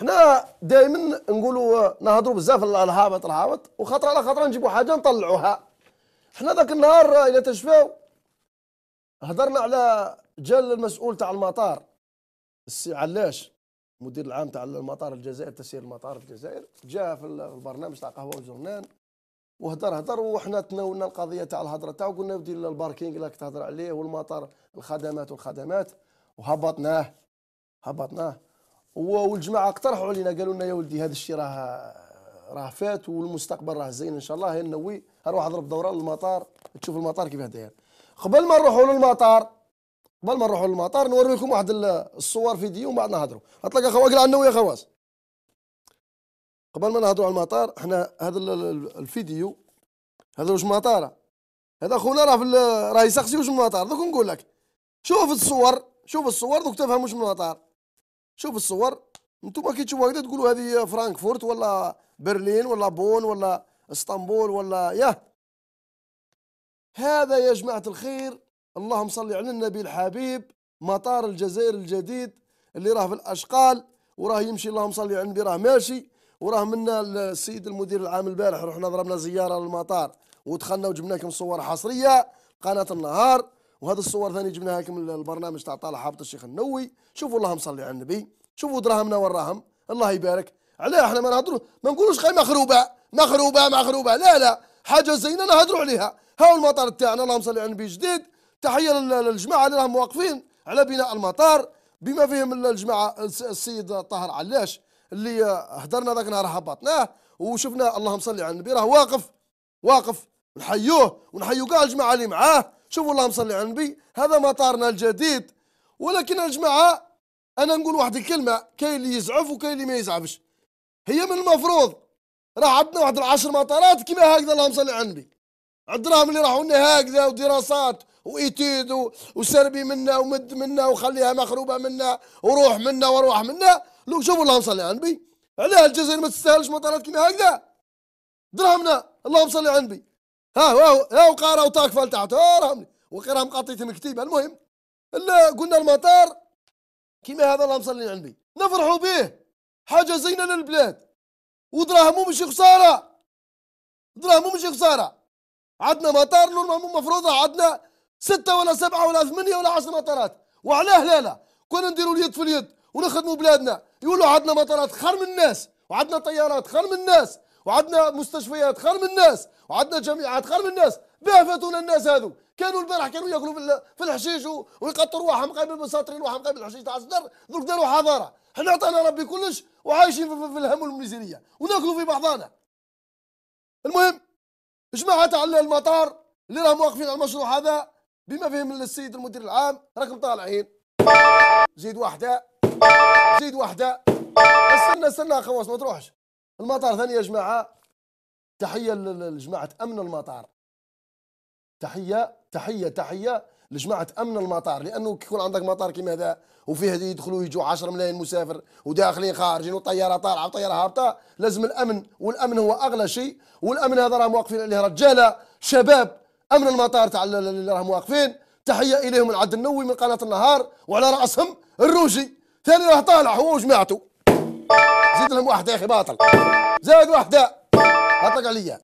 حنا دائما نقولوا نهضروا بزاف الهابط الهابط وخطره على خطره نجيبوا حاجه نطلعوها حنا ذاك النهار الى تشفاو هضرنا على جال المسؤول تاع المطار السي علاش المدير العام تاع المطار الجزائر تسيير المطار الجزائر جاء في البرنامج تاع قهوه وجرنان وهدر هدر وحنا تناولنا القضيه تاع الهضره تاعو قلنا ودي الباركينغ اللي راك تهضر عليه والمطار الخدمات والخدمات وهبطناه هبطناه والجماعه اقترحوا علينا قالوا لنا يا ولدي هذا الشيء راه راه فات والمستقبل راه زين ان شاء الله نوي اروح اضرب دوره للمطار تشوف المطار كيفاه داير يعني. قبل ما نروحوا للمطار قبل ما نروحوا للمطار نوري لكم واحد الصور فيديو ومن بعد نهضروا اطلق خواك العنوي يا خواص قبل ما نهضروا على المطار احنا هذا الفيديو هذا واش مطار هذا خونا راه في راه يسقسي واش المطار دوك نقول لك شوف الصور شوف الصور دوك تفهم واش المطار شوف الصور انتم كي تشوفوا هكذا تقولوا هذه فرانكفورت ولا برلين ولا بون ولا اسطنبول ولا يا هذا يا جماعه الخير اللهم صل على النبي الحبيب مطار الجزائر الجديد اللي راه في الاشقال وراه يمشي اللهم صل على النبي راه ماشي وراه منا السيد المدير العام البارح رحنا ضربنا زياره للمطار ودخلنا وجبنا لكم صور حصريه قناه النهار وهذه الصور ثاني جبناها لكم البرنامج تاع طالع حافظ الشيخ النووي شوفوا اللهم صلي على النبي شوفوا دراهمنا وراهم الله يبارك علاه احنا ما نهضروا ما نقولوش غير مخروبه مخروبه مخروبه لا لا حاجه زينه نهضروا عليها هو المطار تاعنا اللهم صلي على النبي جديد تحيه للجماعه اللي راهم واقفين على بناء المطار بما فيهم الجماعه السيد طاهر علاش اللي هدرنا ذاك النهار هبطناه وشفنا اللهم صلي على النبي راه واقف واقف نحيوه ونحيو كاع الجماعه اللي معاه شوفوا اللهم صل على النبي هذا مطارنا الجديد ولكن يا جماعه انا نقول واحد الكلمه كاين اللي يزعف وكاين اللي ما يزعفش هي من المفروض راه عندنا واحد العشر مطارات كما هكذا اللهم صل على النبي عندناهم اللي راحوا لنا هكذا ودراسات وايتيد وسربي منا ومد منا وخليها مخروبه منا وروح منا وروح منا لو شوفوا اللهم صل على النبي علاه الجزائر ما تستاهلش مطارات كما هكذا درهمنا اللهم صل على النبي ها هو هو هو قارة وطاق فلتعت راهم راهم مقاطيتهم كتيبه المهم لا قلنا المطار كيما هذا اللهم صل على النبي نفرحوا به حاجه زينه للبلاد ودراهم مو ماشي خساره دراهم مو ماشي خساره عندنا مطار نورمالمون مفروضه عندنا ستة ولا سبعة ولا ثمانية ولا عشر مطارات وعلاه لا لا كنا نديروا اليد في اليد ونخدموا بلادنا يقولوا عندنا مطارات خير من الناس وعندنا طيارات خير من الناس وعندنا مستشفيات خير من الناس وعندنا جامعات خير من الناس فاتونا للناس هذو كانوا البارح كانوا ياكلوا في الحشيش ويقطروا واحد مقابل مساطرين واحد مقابل الحشيش تاع الصدر درك داروا حضاره حنا عطانا ربي كلش وعايشين في الهم والميزانيه وناكلوا في بعضنا المهم جماعه تاع المطار اللي راهم واقفين على المشروع هذا بما فيهم السيد المدير العام راكم طالعين زيد واحده زيد واحده استنى استنى خواص ما تروحش المطار ثاني يا جماعه تحيه لجماعه امن المطار تحيه تحيه تحيه لجماعه امن المطار لانه كي يكون عندك مطار كيما هذا وفيه يدخلوا يجوا 10 ملايين مسافر وداخلين خارجين والطياره طالعه والطياره هابطه لازم الامن والامن هو اغلى شيء والامن هذا راهم واقفين عليه رجاله شباب امن المطار تاع اللي راهم واقفين تحيه اليهم العد النووي من قناه النهار وعلى راسهم الروجي ثاني راه طالع هو وجماعته زاد لهم واحده يا اخي باطل زاد واحده اطلق عليا